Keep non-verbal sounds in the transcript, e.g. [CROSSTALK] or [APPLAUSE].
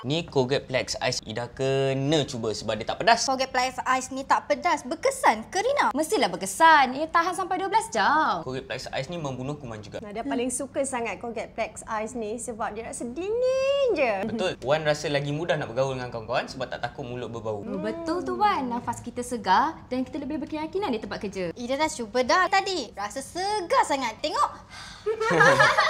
Ni Colgate Plex ice Ida kena cuba sebab dia tak pedas. Colgate Plex ice ni tak pedas. Berkesan ke Rina? Mestilah berkesan. Ia tahan sampai 12 jam. Colgate Plex ice ni membunuh kuman juga. Nadia paling suka sangat Colgate Plex ice ni sebab dia rasa dingin je. Betul. Wan rasa lagi mudah nak bergaul dengan kawan-kawan sebab tak takut mulut berbau. Hmm. Betul tu Wan. Nafas kita segar dan kita lebih berkeyakinan di tempat kerja. Ida dah cuba dah tadi. Rasa segar sangat. Tengok. [LAUGHS]